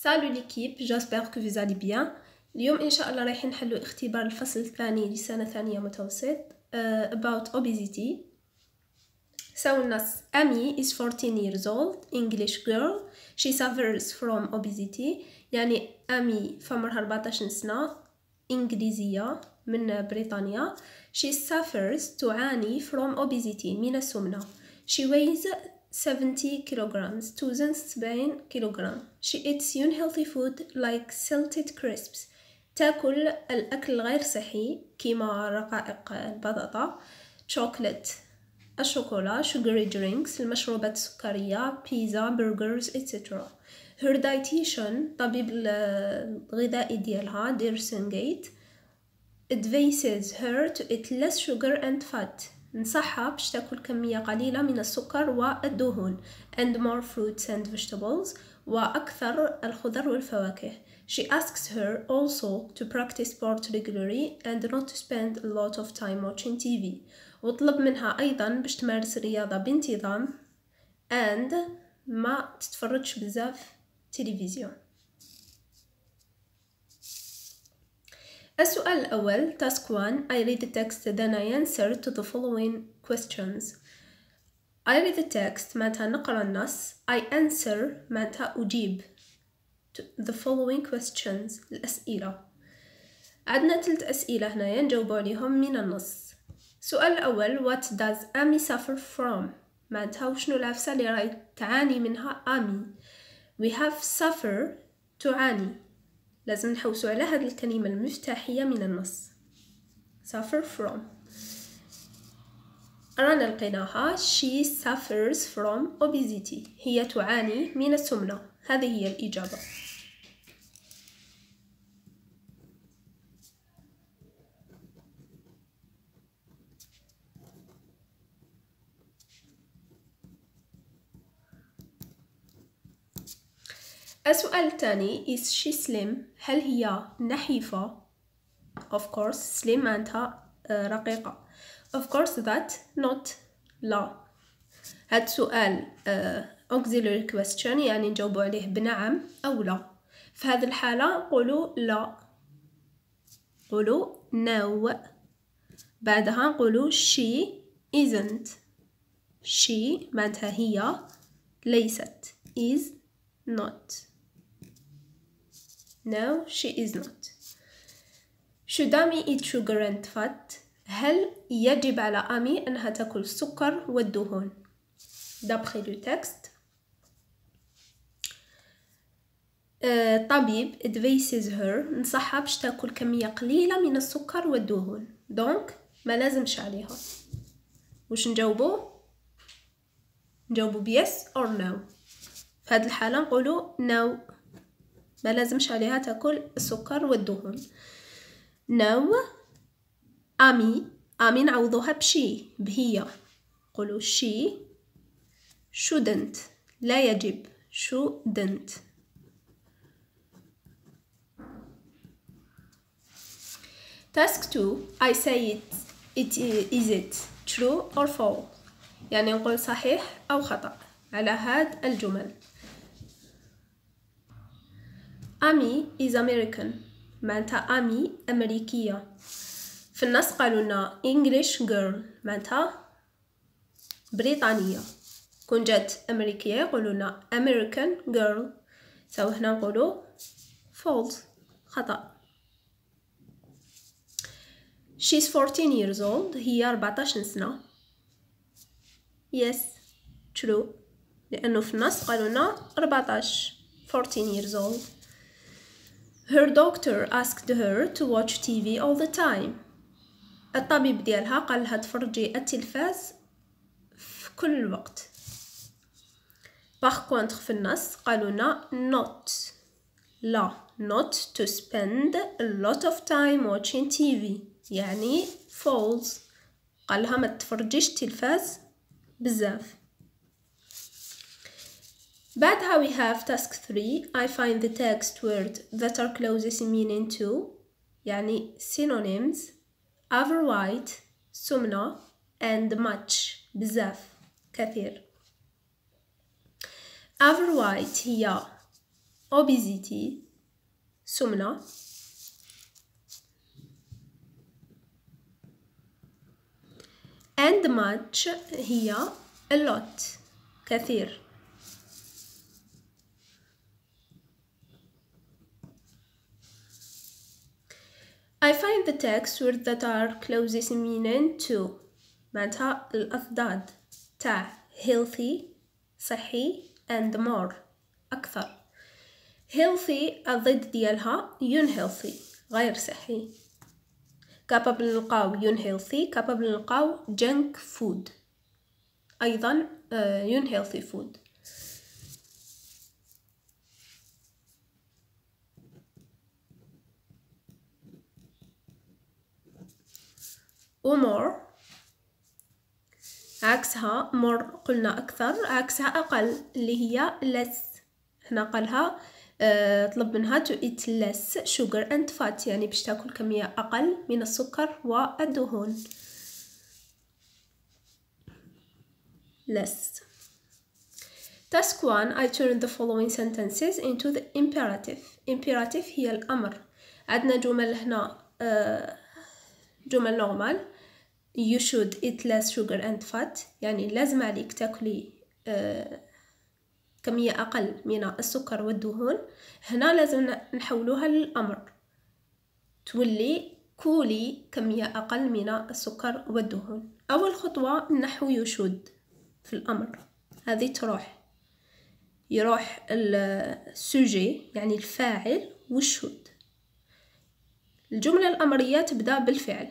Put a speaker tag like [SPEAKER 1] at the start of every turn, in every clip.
[SPEAKER 1] سالو ليكيب جاسبر كو فيز بيان اليوم ان شاء الله رايحين نحلوا اختبار الفصل الثاني لسنه ثانيه متوسط uh, about obesity So Nas Ami is 14 years old, English girl. She suffers from obesity. يعني أمي فمرها 14 سنة إنجليزية من بريطانيا. She suffers تعاني from obesity من السمنة. She weighs 70 kilograms توزن 70 كيلوغرام she eats unhealthy food like salted crisps تاكل الأكل الغير صحي كيما رقائق البطاطا شوكولات الشوكولا sugary drinks المشروبات السكرية بيزا برجرز etc her dietitian طبيب الغذائي ديالها ديرسنجيت advises her to eat less sugar and fat نصحها باش تاكل كمية قليلة من السكر والدهون and more fruits and vegetables وأكثر الخضر والفواكه She asks her also to practice sport regularly and not to spend a lot of time watching TV وطلب منها أيضا باش تمارس الرياضة بانتظام and ما تتفرجش بزاف تلفزيون السؤال الأول task one I read the text then I answer to the following questions I read the text متى نقرأ النص I answer متى أجيب to the following questions الأسئلة عدنا ثلاث أسئلة هنا نجاوب عليهم من النص سؤال الأول what does Amy suffer from متى وشنو العفسة اللي رأي تعاني منها Amy we have suffer تعاني لازم نحوسوا على هاد الكلمة المفتاحية من النص suffer from رانا لقيناها she suffers from obesity هي تعاني من السمنة هذه هي الإجابة السؤال الثاني is she slim هل هي نحيفة of course slim معناتها آه، رقيقة of course that not لا هاد السؤال uh, auxiliary question يعني نجاوبو عليه بنعم أو لا في هذه الحالة قولوا لا قولوا no بعدها نقولوا she isn't she معناتها هي ليست is not No, she is not. Should Amy eat sugar and fat? هل يجب على أمي أنها تأكل السكر والدهون؟ d'après le texte. الطبيب آه، advises her نصحها باش تاكل كمية قليلة من السكر والدهون دونك ما لازمش عليها واش نجاوبو نجاوبو بيس اور نو في هاد الحالة نقولو نو no. ما لازمش عليها تاكل السكر والدهون نو امي امي نعوضوها بشي بهي قولوا شي شودنت لا يجب شودنت task 2 I say it, it is it true or false يعني نقول صحيح أو خطأ على هاد الجمل أمي is American معناتها أمي أمريكية في النص قالوا لنا English girl معناتها بريطانية كون جات أمريكية يقولوا لنا American girl سو هنا نقولوا false خطأ She's 14 years old هي 14 سنة yes true لأنه في النص قالوا لنا 14 14 years old Her doctor asked her to watch TV all the time. الطبيب ديالها قال لها تفرجي التلفاز في كل الوقت. باغ contre, في النص قالونا لنا not لا not to spend a lot of time watching TV يعني false قالها ما تفرجيش تلفاز بزاف But how we have task 3 I find the text word that are closest in meaning to يعني synonyms overweight سمنة and much بزاف كثير overweight هي obesity سمنة and much هي a lot كثير the text words that are closest meaning to معناتها الأضداد تاع healthy صحي and more أكثر healthy الضد ديالها unhealthy غير صحي capable نلقاو unhealthy capable نلقاو junk food أيضا uh, unhealthy food more عكسها more قلنا أكثر عكسها أقل اللي هي less هنا قالها طلب منها to eat less sugar and fat يعني باش تاكل كمية أقل من السكر والدهون less Task one I turn the following sentences into the imperative imperative هي الأمر عندنا جمل هنا أه جمل نورمال you should eat less sugar and fat يعني لازم عليك تاكلي آه، كمية أقل من السكر والدهون هنا لازم نحولوها للأمر تولي كولي كمية أقل من السكر والدهون أول خطوة نحو شود في الأمر هذه تروح يروح السوجي يعني الفاعل والشود الجملة الأمرية تبدأ بالفعل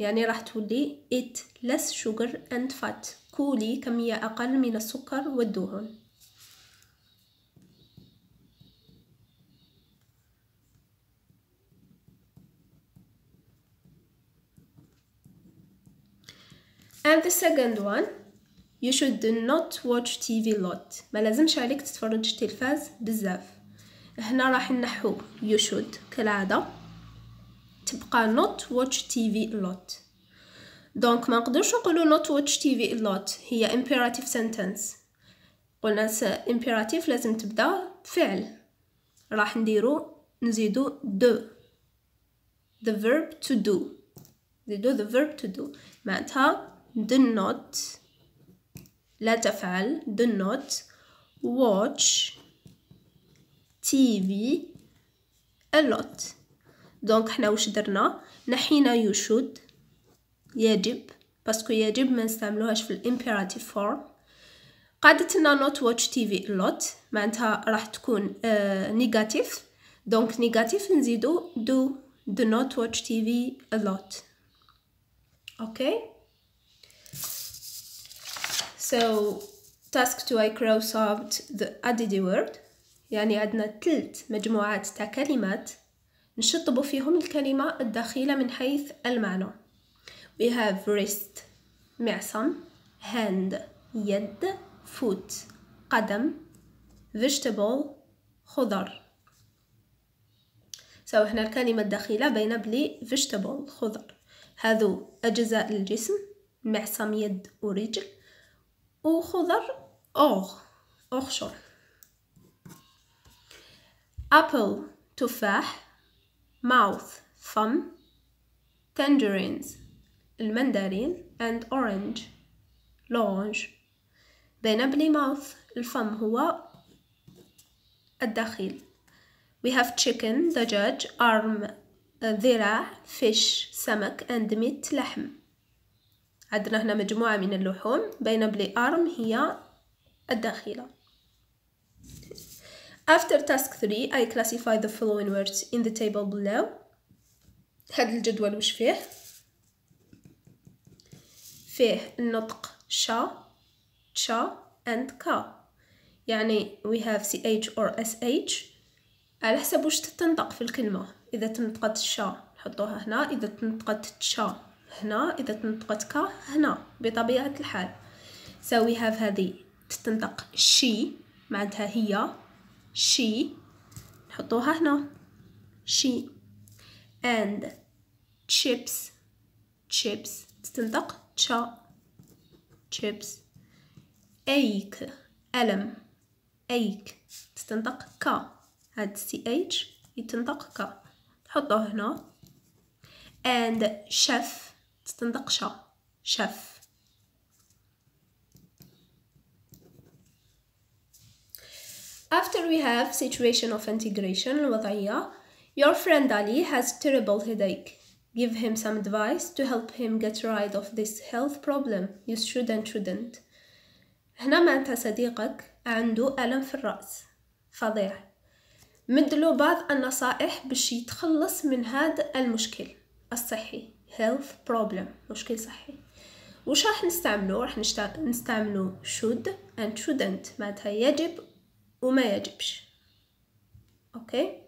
[SPEAKER 1] يعني راح تولي eat less sugar and fat كولي كمية أقل من السكر والدهون and the second one you should not watch TV a lot ما لازمش عليك تتفرج التلفاز بزاف هنا راح نحو you should كالعادة تبقى not watch TV a lot دونك ما نقدرش نقولو not watch TV a lot هي imperative sentence قلنا imperative لازم تبدا بفعل راح نديرو نزيدو do the verb to do نزيدو the verb to do معناتها do not لا تفعل do not watch TV a lot دونك حنا واش درنا نحينا يو شود يجب باسكو يجب ما نستعملوهاش في الامبيراتيف فورم قادتنا نوت واتش تي في لوت معناتها راح تكون نيجاتيف آه، دونك نيجاتيف نزيدو دو دو نوت واتش تي في لوت اوكي سو تاسك تو اي cross out ذا اديدي وورد يعني عندنا تلت مجموعات تاع كلمات نشطب فيهم الكلمة الداخلة من حيث المعنى we have wrist معصم hand يد foot قدم vegetable خضر سو هنا الكلمة الداخلة بين بلي vegetable خضر هذو أجزاء الجسم معصم يد ورجل وخضر أوغ أوغشور أبل تفاح mouth فم tangerines المندرين and orange لونج بينبلي mouth الفم هو الداخل we have chicken دجاج arm ذراع fish سمك and meat لحم عندنا هنا مجموعة من اللحوم بينبلي arm هي الداخلة After task 3 I classify the following words in the table below هاد الجدول وش فيه فيه النطق شا شا and كا يعني we have ch or sh على حسب واش تنطق في الكلمة إذا تنطقت شا نحطوها هنا إذا تنطقت تشا هنا إذا تنطقت كا هنا بطبيعة الحال so we have هذه تتنطق شي معناتها هي she نحطوها هنا she and chips chips تستنطق تشا chips ache ألم ache تستنطق ك هاد سي اتش يتنطق ك نحطوه هنا and chef تستنطق شا chef After we have situation of integration الوضعية Your friend Ali has terrible headache. Give him some advice to help him get rid of this health problem. You should and shouldn't. هنا أنت صديقك عنده ألم في الرأس فظيع مدلو بعض النصائح باش يتخلص من هذا المشكل الصحي health problem مشكل صحي وش راح نستعملو راح نستعمله نستعملو should and shouldn't معناتها يجب وما يجبش اوكي